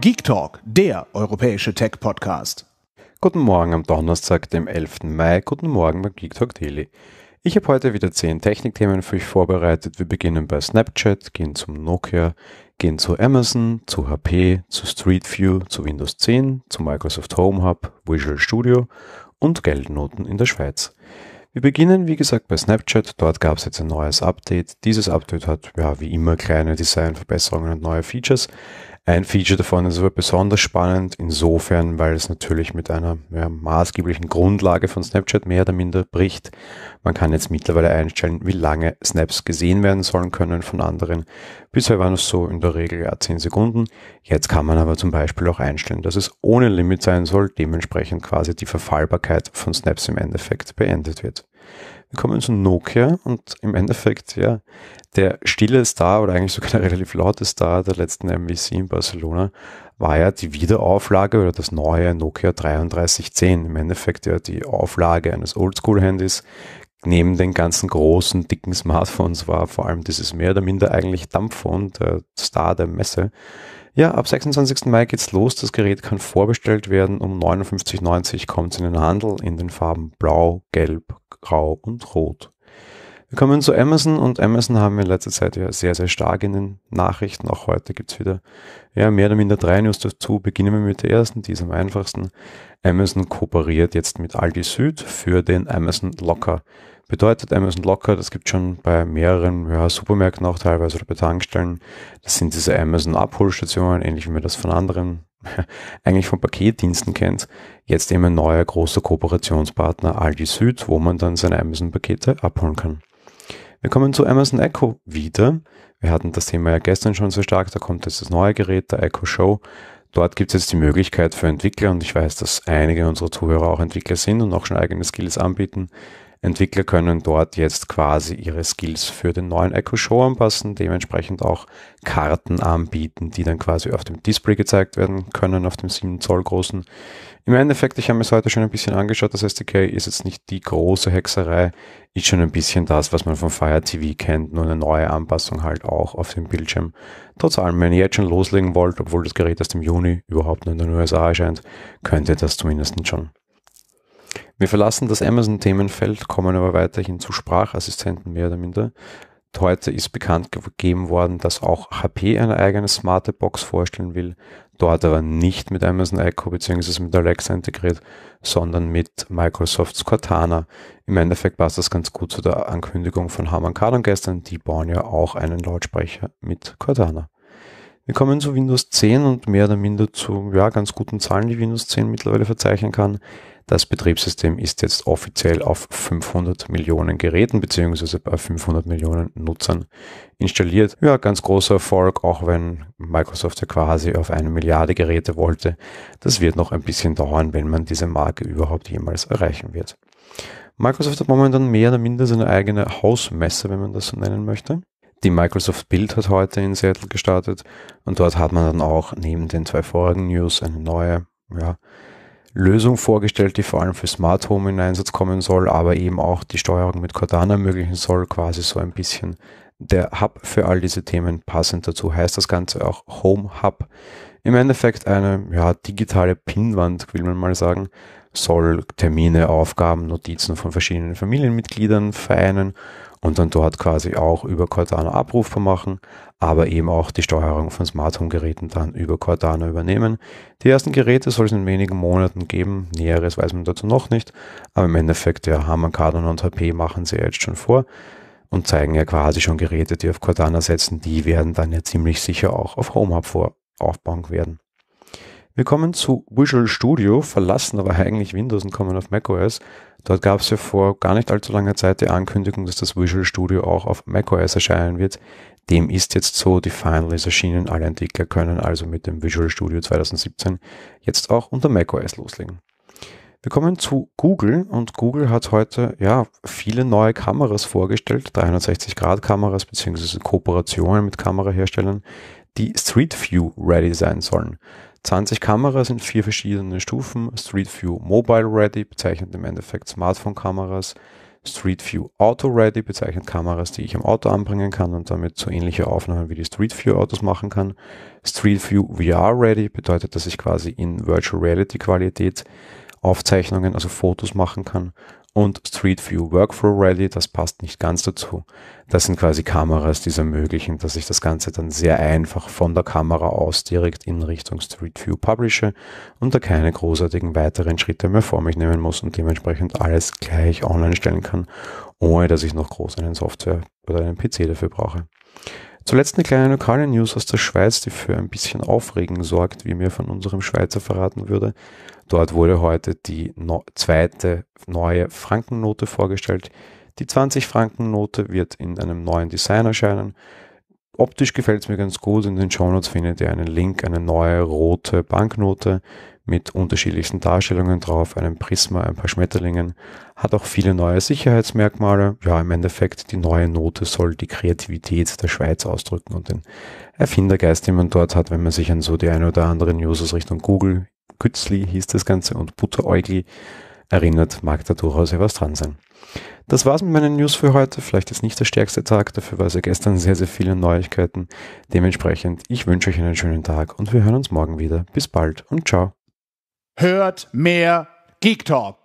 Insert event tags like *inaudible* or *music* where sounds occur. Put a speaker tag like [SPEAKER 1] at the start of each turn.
[SPEAKER 1] Geek Talk, der europäische Tech-Podcast. Guten Morgen am Donnerstag, dem 11. Mai. Guten Morgen beim Geek Talk Daily. Ich habe heute wieder 10 Technikthemen für euch vorbereitet. Wir beginnen bei Snapchat, gehen zum Nokia, gehen zu Amazon, zu HP, zu Street View, zu Windows 10, zu Microsoft Home Hub, Visual Studio und Geldnoten in der Schweiz. Wir beginnen, wie gesagt, bei Snapchat. Dort gab es jetzt ein neues Update. Dieses Update hat, ja, wie immer, kleine Designverbesserungen und neue Features. Ein Feature davon ist aber besonders spannend, insofern, weil es natürlich mit einer ja, maßgeblichen Grundlage von Snapchat mehr oder minder bricht. Man kann jetzt mittlerweile einstellen, wie lange Snaps gesehen werden sollen können von anderen. Bisher waren es so in der Regel ja 10 Sekunden. Jetzt kann man aber zum Beispiel auch einstellen, dass es ohne Limit sein soll, dementsprechend quasi die Verfallbarkeit von Snaps im Endeffekt beendet wird. Wir kommen zu Nokia und im Endeffekt, ja, der stille Star oder eigentlich sogar der relativ laute Star der letzten MVC in Barcelona war ja die Wiederauflage oder das neue Nokia 3310. Im Endeffekt ja die Auflage eines Oldschool-Handys, neben den ganzen großen, dicken Smartphones war vor allem dieses mehr oder minder eigentlich Dampfphone, der Star der Messe. Ja, ab 26. Mai geht's los. Das Gerät kann vorbestellt werden. Um 59,90 kommt es in den Handel in den Farben Blau, Gelb, Grau und Rot. Wir kommen zu Amazon und Amazon haben wir in letzter Zeit ja sehr, sehr stark in den Nachrichten. Auch heute gibt es wieder ja, mehr oder minder drei News dazu. Beginnen wir mit der ersten, die ist am einfachsten. Amazon kooperiert jetzt mit Aldi Süd für den Amazon Locker. Bedeutet Amazon Locker, das gibt schon bei mehreren ja, Supermärkten auch teilweise oder bei Tankstellen. Das sind diese Amazon Abholstationen, ähnlich wie man das von anderen *laughs* eigentlich von Paketdiensten kennt, jetzt eben ein neuer großer Kooperationspartner Aldi Süd, wo man dann seine Amazon-Pakete abholen kann. Wir kommen zu Amazon Echo wieder. Wir hatten das Thema ja gestern schon so stark, da kommt jetzt das neue Gerät, der Echo Show. Dort gibt es jetzt die Möglichkeit für Entwickler, und ich weiß, dass einige unserer Zuhörer auch Entwickler sind und auch schon eigene Skills anbieten, Entwickler können dort jetzt quasi ihre Skills für den neuen Echo Show anpassen, dementsprechend auch Karten anbieten, die dann quasi auf dem Display gezeigt werden können, auf dem 7 Zoll großen. Im Endeffekt, ich habe mir es heute schon ein bisschen angeschaut, das SDK ist jetzt nicht die große Hexerei, ist schon ein bisschen das, was man von Fire TV kennt, nur eine neue Anpassung halt auch auf dem Bildschirm. Trotz allem, wenn ihr jetzt schon loslegen wollt, obwohl das Gerät erst im Juni überhaupt nur in den USA erscheint, könnt ihr das zumindest schon. Wir verlassen das Amazon-Themenfeld, kommen aber weiterhin zu Sprachassistenten mehr oder minder. Heute ist bekannt gegeben worden, dass auch HP eine eigene smarte Box vorstellen will, dort aber nicht mit Amazon Echo bzw. mit Alexa integriert, sondern mit Microsofts Cortana. Im Endeffekt passt das ganz gut zu der Ankündigung von Harman Kardon gestern, die bauen ja auch einen Lautsprecher mit Cortana. Wir kommen zu Windows 10 und mehr oder minder zu ja, ganz guten Zahlen, die Windows 10 mittlerweile verzeichnen kann. Das Betriebssystem ist jetzt offiziell auf 500 Millionen Geräten bzw. bei 500 Millionen Nutzern installiert. Ja, ganz großer Erfolg, auch wenn Microsoft ja quasi auf eine Milliarde Geräte wollte. Das wird noch ein bisschen dauern, wenn man diese Marke überhaupt jemals erreichen wird. Microsoft hat momentan mehr oder minder seine eigene Hausmesse, wenn man das so nennen möchte. Die Microsoft Build hat heute in Seattle gestartet und dort hat man dann auch neben den zwei vorigen News eine neue ja, Lösung vorgestellt, die vor allem für Smart Home in Einsatz kommen soll, aber eben auch die Steuerung mit Cordana ermöglichen soll, quasi so ein bisschen der Hub für all diese Themen passend dazu heißt das Ganze auch Home Hub. Im Endeffekt eine ja, digitale Pinnwand, will man mal sagen, soll Termine, Aufgaben, Notizen von verschiedenen Familienmitgliedern vereinen und dann dort quasi auch über Cordano abrufbar machen, aber eben auch die Steuerung von Smart Home Geräten dann über Cordano übernehmen. Die ersten Geräte soll es in wenigen Monaten geben, näheres weiß man dazu noch nicht, aber im Endeffekt, ja, Harman Kardon und HP machen sie jetzt schon vor und zeigen ja quasi schon Geräte, die auf Cordano setzen, die werden dann ja ziemlich sicher auch auf Home HomeHub vor aufbauen werden. Wir kommen zu Visual Studio, verlassen aber eigentlich Windows und kommen auf macOS, Dort gab es ja vor gar nicht allzu langer Zeit die Ankündigung, dass das Visual Studio auch auf macOS erscheinen wird. Dem ist jetzt so, die Final ist erschienen, alle Entwickler können also mit dem Visual Studio 2017 jetzt auch unter macOS loslegen. Wir kommen zu Google und Google hat heute ja viele neue Kameras vorgestellt, 360-Grad-Kameras beziehungsweise Kooperationen mit Kameraherstellern, die Street View ready sein sollen. 20 Kameras in vier verschiedenen Stufen. Street View Mobile Ready bezeichnet im Endeffekt Smartphone-Kameras. Street View Auto Ready bezeichnet Kameras, die ich im Auto anbringen kann und damit so ähnliche Aufnahmen wie die Street View Autos machen kann. Street View VR Ready bedeutet, dass ich quasi in Virtual Reality Qualität Aufzeichnungen, also Fotos machen kann. Und Street View Workflow Ready, das passt nicht ganz dazu. Das sind quasi Kameras, die es ermöglichen, dass ich das Ganze dann sehr einfach von der Kamera aus direkt in Richtung Street View publische und da keine großartigen weiteren Schritte mehr vor mich nehmen muss und dementsprechend alles gleich online stellen kann, ohne dass ich noch groß einen Software oder einen PC dafür brauche. Zuletzt eine kleine lokale News aus der Schweiz, die für ein bisschen Aufregen sorgt, wie mir von unserem Schweizer verraten würde. Dort wurde heute die no zweite neue Frankennote vorgestellt. Die 20-Franken-Note wird in einem neuen Design erscheinen optisch gefällt es mir ganz gut. In den Shownotes findet ihr einen Link, eine neue rote Banknote mit unterschiedlichsten Darstellungen drauf, einem Prisma, ein paar Schmetterlingen. Hat auch viele neue Sicherheitsmerkmale. Ja, im Endeffekt, die neue Note soll die Kreativität der Schweiz ausdrücken und den Erfindergeist, den man dort hat, wenn man sich an so die eine oder andere News aus Richtung Google, Kützli hieß das Ganze und Butteräugli erinnert, mag da durchaus etwas dran sein. Das war's mit meinen News für heute. Vielleicht ist nicht der stärkste Tag, dafür war es ja gestern sehr, sehr viele Neuigkeiten. Dementsprechend, ich wünsche euch einen schönen Tag und wir hören uns morgen wieder. Bis bald und ciao. Hört mehr Geek Talk.